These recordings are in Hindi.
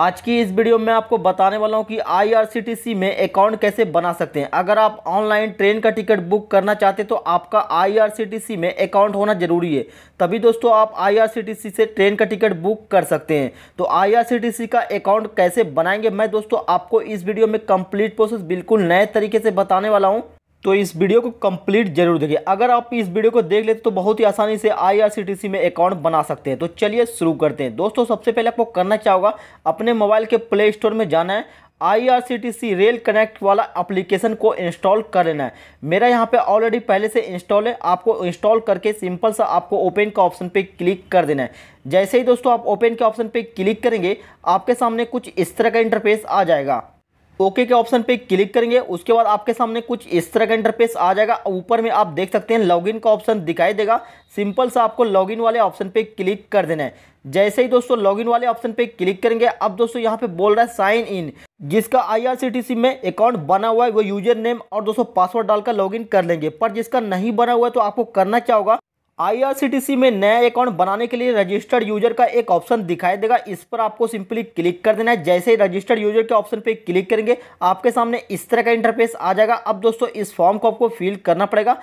आज की इस वीडियो में आपको बताने वाला हूं कि आईआरसीटीसी में अकाउंट कैसे बना सकते हैं अगर आप ऑनलाइन ट्रेन का टिकट बुक करना चाहते हैं तो आपका आईआरसीटीसी में अकाउंट होना ज़रूरी है तभी दोस्तों आप आईआरसीटीसी से ट्रेन का टिकट बुक कर सकते हैं तो आईआरसीटीसी का अकाउंट कैसे बनाएंगे मैं दोस्तों आपको इस वीडियो में कम्प्लीट प्रोसेस बिल्कुल नए तरीके से बताने वाला हूँ तो इस वीडियो को कंप्लीट जरूर देखिए अगर आप इस वीडियो को देख लेते तो बहुत ही आसानी से आई में अकाउंट बना सकते हैं तो चलिए शुरू करते हैं दोस्तों सबसे पहले आपको करना चाहोगा अपने मोबाइल के प्ले स्टोर में जाना है सी रेल कनेक्ट वाला एप्लीकेशन को इंस्टॉल कर लेना है मेरा यहाँ पे ऑलरेडी पहले से इंस्टॉल है आपको इंस्टॉल करके सिंपल सा आपको ओपन का ऑप्शन पे क्लिक कर देना है जैसे ही दोस्तों आप ओपन के ऑप्शन पे क्लिक करेंगे आपके सामने कुछ इस तरह का इंटरफेस आ जाएगा ओके के ऑप्शन पे क्लिक करेंगे उसके बाद आपके सामने कुछ इस तरह का इंटरफेस आ जाएगा ऊपर में आप देख सकते हैं लॉगिन का ऑप्शन दिखाई देगा सिंपल सा आपको लॉगिन वाले ऑप्शन पे क्लिक कर देना है जैसे ही दोस्तों लॉगिन वाले ऑप्शन पे क्लिक करेंगे अब दोस्तों यहाँ पे बोल रहा है साइन इन जिसका आई में अकाउंट बना हुआ है वो यूजर नेम और दोस्तों पासवर्ड डालकर लॉगिन कर लेंगे पर जिसका नहीं बना हुआ है तो आपको करना क्या होगा आईआरसीटीसी में नया अकाउंट बनाने के लिए रजिस्टर्ड यूजर का एक ऑप्शन दिखाई देगा इस पर आपको सिंपली क्लिक कर देना है जैसे ही रजिस्टर्ड यूजर के ऑप्शन पे क्लिक करेंगे आपके सामने इस तरह का इंटरफेस आ जाएगा अब दोस्तों इस फॉर्म को आपको फिल करना पड़ेगा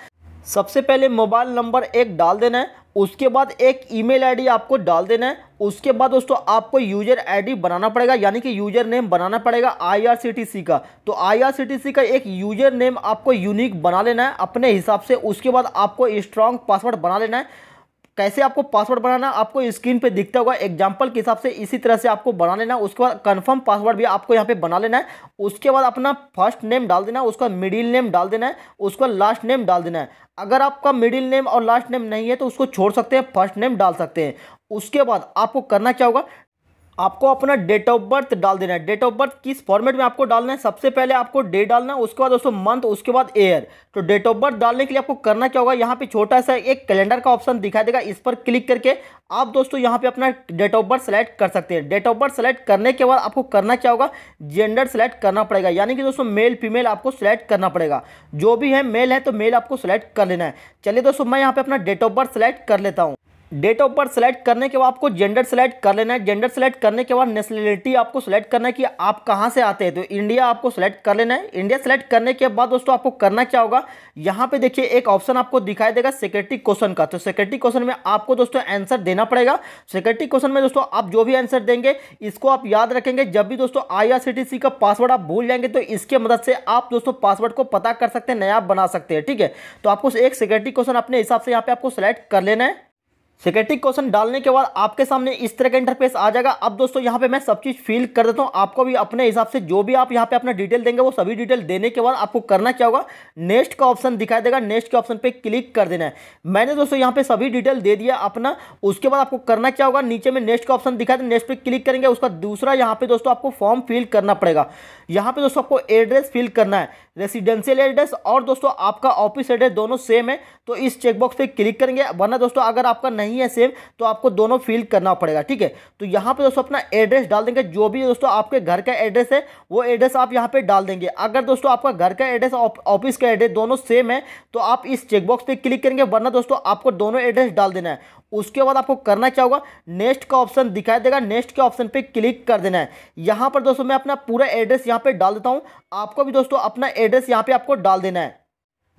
सबसे पहले मोबाइल नंबर एक डाल देना है उसके बाद एक ईमेल आईडी आपको डाल देना है उसके बाद दोस्तों आपको यूजर आईडी बनाना पड़ेगा यानी कि यूजर नेम बनाना पड़ेगा आईआरसीटीसी का तो आईआरसीटीसी का एक यूजर नेम आपको यूनिक बना लेना है अपने हिसाब से उसके बाद आपको स्ट्रॉन्ग पासवर्ड बना लेना है कैसे आपको पासवर्ड बनाना आपको स्क्रीन पे दिखता होगा एग्जाम्पल के हिसाब से इसी तरह से आपको बना लेना उसके बाद कन्फर्म पासवर्ड भी आपको यहाँ पे बना लेना है उसके बाद अपना फर्स्ट नेम डाल देना है उसका मिडिल नेम डाल देना है उसका लास्ट नेम डाल देना है अगर आपका मिडिल नेम और लास्ट नेम नहीं है तो उसको छोड़ सकते हैं फर्स्ट नेम डाल सकते हैं उसके बाद आपको करना क्या होगा आपको अपना डेट ऑफ बर्थ डाल देना है डेट ऑफ बर्थ किस फॉर्मेट में आपको डालना है सबसे पहले आपको डे डालना है उसके बाद दोस्तों मंथ उसके बाद ईयर तो डेट ऑफ बर्थ डालने के लिए आपको करना क्या होगा यहाँ पे छोटा सा एक कैलेंडर का ऑप्शन दिखाई देगा इस पर क्लिक करके आप दोस्तों यहाँ पे अपना डेट ऑफ बर्थ सेलेक्ट कर सकते हैं डेट ऑफ बर्थ सेलेक्ट करने के बाद आपको करना क्या होगा जेंडर सेलेक्ट करना पड़ेगा यानी कि दोस्तों मेल फीमेल आपको सेलेक्ट करना पड़ेगा जो भी है मेल है तो मेल आपको सेलेक्ट कर लेना है चलिए दोस्तों मैं यहाँ पे अपना डेट ऑफ बर्थ सेलेक्ट कर लेता हूँ डेट ऑफ बर्थ सेलेक्ट करने के बाद आपको जेंडर सेलेक्ट कर लेना है जेंडर सेलेक्ट करने के बाद नेशनलिटी आपको सेलेक्ट करना है कि आप कहाँ से आते हैं तो इंडिया आपको सेलेक्ट कर लेना है इंडिया सेलेक्ट करने के बाद दोस्तों आपको करना क्या होगा यहाँ पे देखिए एक ऑप्शन आपको दिखाई देगा सिक्योरिटी क्वेश्चन का तो सिक्योरिटी क्वेश्चन में आपको दोस्तों आंसर देना पड़ेगा सिक्योरिटी क्वेश्चन में दोस्तों आप जो भी आंसर देंगे इसको आप याद रखेंगे जब भी दोस्तों आई का पासवर्ड आप भूल जाएंगे तो इसके मदद से आप दोस्तों पासवर्ड को पता कर सकते हैं नया बना सकते हैं ठीक है तो आपको एक सिक्योरिटी क्वेश्चन अपने हिसाब से यहाँ पे आपको सेलेक्ट कर लेना है सेक्रेटिक क्वेश्चन डालने के बाद आपके सामने इस तरह का इंटरफेस आ जाएगा अब दोस्तों यहाँ पे मैं सब चीज़ फिल कर देता हूँ आपको भी अपने हिसाब से जो भी आप यहाँ पे अपना डिटेल देंगे वो सभी डिटेल देने के बाद आपको करना क्या होगा नेक्स्ट का ऑप्शन दिखाई देगा नेक्स्ट के ऑप्शन पे क्लिक कर देना है मैंने दोस्तों यहाँ पे सभी डिटेल दे दिया अपना उसके बाद आपको करना क्या होगा नीचे में नेक्स्ट का ऑप्शन दिखाई दे नेक्स्ट पे क्लिक करेंगे उसका दूसरा यहाँ पे दोस्तों आपको फॉर्म फिल करना पड़ेगा यहाँ पे दोस्तों आपको एड्रेस फिल करना है रेसिडेंशियल एड्रेस और दोस्तों आपका ऑफिस एड्रेस दोनों सेम है तो इस चेकबॉक्स पर क्लिक करेंगे वरना दोस्तों अगर आपका नहीं है सेव तो आपको दोनों फिल करना पड़ेगा ठीक है तो यहाँ पे दोस्तों अपना एड्रेस डाल देंगे जो भी दोस्तों आपके घर का एड्रेस है वो एड्रेस आप यहाँ पे डाल देंगे अगर दोस्तों आपका घर का एड्रेस ऑफिस का एड्रेस दोनों सेम है तो आप इस चेकबॉक्स पर क्लिक करेंगे वरना दोस्तों आपको दोनों एड्रेस डाल देना है उसके बाद आपको करना क्या होगा नेक्स्ट का ऑप्शन दिखाई देगा नेक्स्ट के ऑप्शन पे क्लिक कर देना है यहाँ पर दोस्तों मैं अपना पूरा एड्रेस यहाँ पे डाल देता हूँ आपको भी दोस्तों अपना एड्रेस यहाँ पे आपको डाल देना है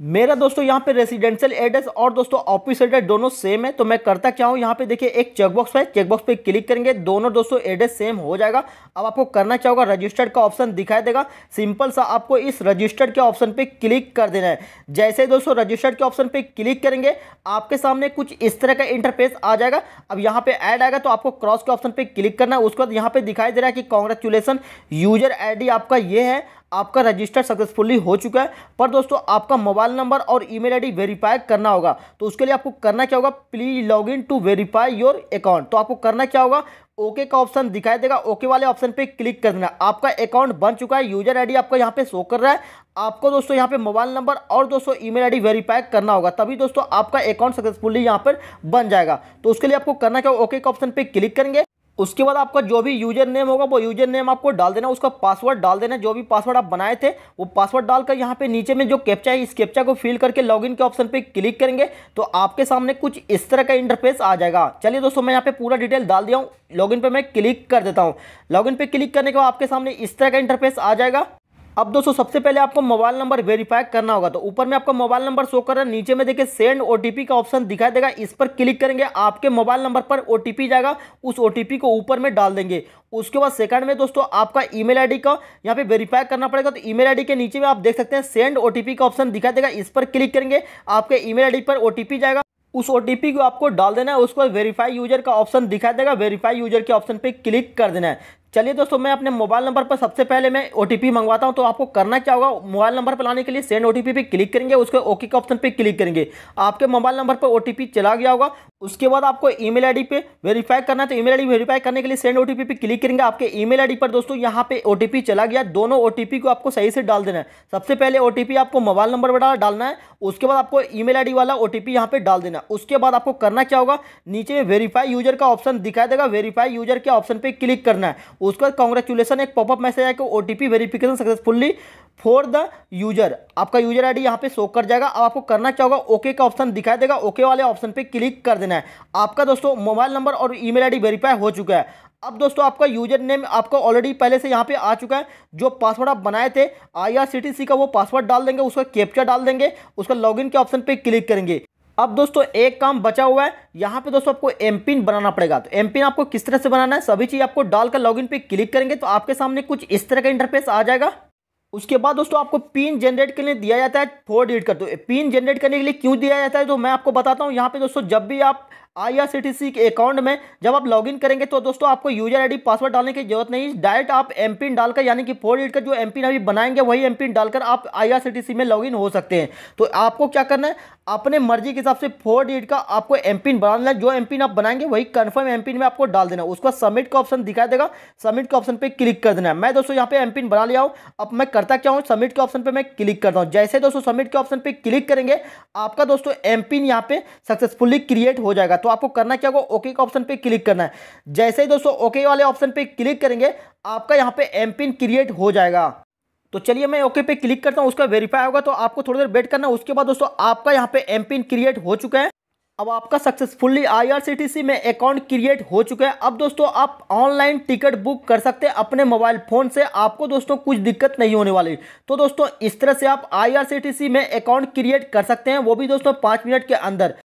मेरा दोस्तों यहाँ पे रेसिडेंशियल एड्रेस और दोस्तों ऑफिस एड्रेस दोनों सेम है तो मैं करता क्या हूँ यहाँ पे देखिए एक चेकबॉक्स है चेकबॉक्स पे क्लिक करेंगे दोनों दोस्तों एड्रेस सेम हो जाएगा अब आपको करना क्या होगा रजिस्टर्ड का ऑप्शन दिखाई देगा सिंपल सा आपको इस रजिस्टर्ड के ऑप्शन पे क्लिक कर देना है जैसे दोस्तों रजिस्टर्ड के ऑप्शन पर क्लिक करेंगे आपके सामने कुछ इस तरह का इंटरफेस आ जाएगा अब यहाँ पे ऐड आएगा तो आपको क्रॉस के ऑप्शन पर क्लिक करना है उसके बाद यहाँ पे दिखाई दे रहा है कि कॉन्ग्रेचुलेसन यूजर आई आपका ये है आपका रजिस्टर सक्सेसफुली हो चुका है पर दोस्तों आपका मोबाइल नंबर और ईमेल आईडी वेरीफाई करना होगा तो उसके लिए आपको करना क्या होगा please log in to verify your account तो आपको करना क्या होगा ओके का ऑप्शन दिखाई देगा ओके वाले ऑप्शन पे क्लिक कर देना आपका अकाउंट बन चुका है यूजर आईडी आपका यहाँ पे शो कर रहा है आपको दोस्तों यहाँ पे मोबाइल नंबर और दोस्तों ईमेल आईडी वेरीफाई करना होगा तभी दोस्तों आपका अकाउंट सक्सेसफुली यहाँ पर बन जाएगा तो उसके लिए आपको करना क्या होगा ओके का ऑप्शन पर क्लिक करेंगे उसके बाद आपका जो भी यूजर नेम होगा वो यूजर नेम आपको डाल देना उसका पासवर्ड डाल देना जो भी पासवर्ड आप बनाए थे वो पासवर्ड डालकर यहाँ पे नीचे में जो कैप्चा है इस कैप्चा को फिल करके लॉगिन के ऑप्शन पे क्लिक करेंगे तो आपके सामने कुछ इस तरह का इंटरफेस आ जाएगा चलिए दोस्तों मैं यहाँ पे पूरा डिटेल डाल दिया हूँ लॉगिन पे मैं क्लिक कर देता हूँ लॉगिन पे क्लिक करने के बाद आपके सामने इस तरह का इंटरफेस आ जाएगा अब दोस्तों सबसे पहले आपको मोबाइल नंबर वेरीफाई करना होगा तो ऊपर में आपका मोबाइल नंबर शो कर रहा है नीचे में देखिए सेंड ओटीपी का ऑप्शन दिखाई देगा इस पर क्लिक करेंगे आपके मोबाइल नंबर पर ओटीपी जाएगा उस ओटीपी को ऊपर में डाल देंगे उसके बाद सेकंड में दोस्तों आपका ईमेल आईडी का यहाँ पे वेरीफाई करना पड़ेगा तो ईमेल आईडी के नीचे में आप देख सकते हैं सेंड ओटीपी का ऑप्शन दिखाई देगा इस पर क्लिक करेंगे आपके ईमेल आईडी पर ओटीपी जाएगा उस ओ को आपको डाल देना है उसको वेरीफाई यूजर का ऑप्शन दिखाई देगा वेरीफाई यूजर के ऑप्शन पे क्लिक कर देना है चलिए दोस्तों मैं अपने मोबाइल नंबर पर सबसे पहले मैं ओ मंगवाता हूँ तो आपको करना क्या होगा मोबाइल नंबर पर लाने के लिए सेंड ओ पे क्लिक करेंगे उसके ओके के ऑप्शन पे क्लिक करेंगे आपके मोबाइल नंबर पर ओ चला गया होगा उसके बाद आपको ईमेल आईडी पे वेरीफाई करना है तो ईमेल आईडी वेरीफाई करने के लिए सेंड ओटीपी पे क्लिक करेंगे आपके ईमेल आईडी पर दोस्तों यहाँ पे ओटीपी चला गया दोनों ओटीपी को आपको सही से डाल देना है सबसे पहले ओटीपी आपको मोबाइल नंबर पर डालना है उसके बाद आपको ई मेल वाला ओटीपी पी पे डाल देना उसके बाद आपको करना क्या होगा नीचे वेरीफाई यूजर का ऑप्शन दिखाई देगा वेरीफाई यूजर के ऑप्शन पर क्लिक करना है उसके बाद कॉन्ग्रेचुलेसन एक पॉपअप मैसेज आएगा O T P verification successfully for the user आपका यूजर आईडी यहाँ पे शो कर जाएगा अब आपको करना क्या होगा ओके का ऑप्शन दिखाई देगा ओके वाले ऑप्शन पे क्लिक कर देना है आपका दोस्तों मोबाइल नंबर और ईमेल आईडी वेरीफाई हो चुका है अब दोस्तों आपका यूजर नेम आपका ऑलरेडी पहले से यहाँ पे आ चुका है जो पासवर्ड आप बनाए थे सी का वो पासवर्ड डाल देंगे उसका कैप्चा डाल देंगे उसका लॉगिन के ऑप्शन पे क्लिक करेंगे अब दोस्तों एक काम बचा हुआ है यहाँ पे दोस्तों आपको एम पिन बनाना पड़ेगा तो एम पिन आपको किस तरह से बनाना है सभी चीज़ आपको डालकर लॉगिन पे क्लिक करेंगे तो आपके सामने कुछ इस तरह का इंटरफेस आ जाएगा उसके बाद दोस्तों आपको पिन जनरेट करने दिया जाता है फोर डिजिट कर दो पिन जनरेट करने के लिए क्यों दिया जाता है तो मैं आपको बताता हूँ यहाँ पे दोस्तों जब भी आप आईआरसीटीसी के अकाउंट में जब आप लॉगिन करेंगे तो दोस्तों आपको यूजर आईडी पासवर्ड डालने की जरूरत नहीं डायरेक्ट आप एम पिन डालकर यानी कि फोर डिजिट का जो एम पिन अभी बनाएंगे वही एम पिन डालकर आप आईआरसीटीसी में लॉगिन हो सकते हैं तो आपको क्या करना है अपने मर्जी के हिसाब से फोर डिजिट का आपको एम पिन बनाना है जो एम पिन आप बनाएंगे वही कन्फर्म पिन में आपको डाल देना उसका सबमिट का ऑप्शन दिखाई देगा सबमिट का ऑप्शन पर क्लिक कर देना है मैं दोस्तों यहाँ पे एम पिन बना लिया हूँ अब मैं करता क्या हूँ सबमिट के ऑप्शन पर मैं क्लिक करता हूँ जैसे दोस्तों सबमिट के ऑप्शन पर क्लिक करेंगे आपका दोस्तों एम पिन यहाँ पे सक्सेसफुली क्रिएट हो जाएगा तो आपको करना क्या होगा ओके का ऑप्शन पे क्लिक करना है जैसे ही दोस्तों ओके वाले ऑप्शन पे क्लिक करेंगे आपका यहाँ पे एम पिन क्रिएट हो जाएगा तो चलिए मैं ओके पे क्लिक करता हूँ उसका वेरीफाई होगा तो आपको थोड़ी देर वेट करना है उसके बाद दोस्तों आपका यहाँ पे एम पिन क्रिएट हो चुका है अब आपका सक्सेसफुली आईआरसीटीसी में अकाउंट क्रिएट हो चुका है अब दोस्तों आप ऑनलाइन टिकट बुक कर सकते हैं अपने मोबाइल फ़ोन से आपको दोस्तों कुछ दिक्कत नहीं होने वाली तो दोस्तों इस तरह से आप आईआरसीटीसी में अकाउंट क्रिएट कर सकते हैं वो भी दोस्तों पाँच मिनट के अंदर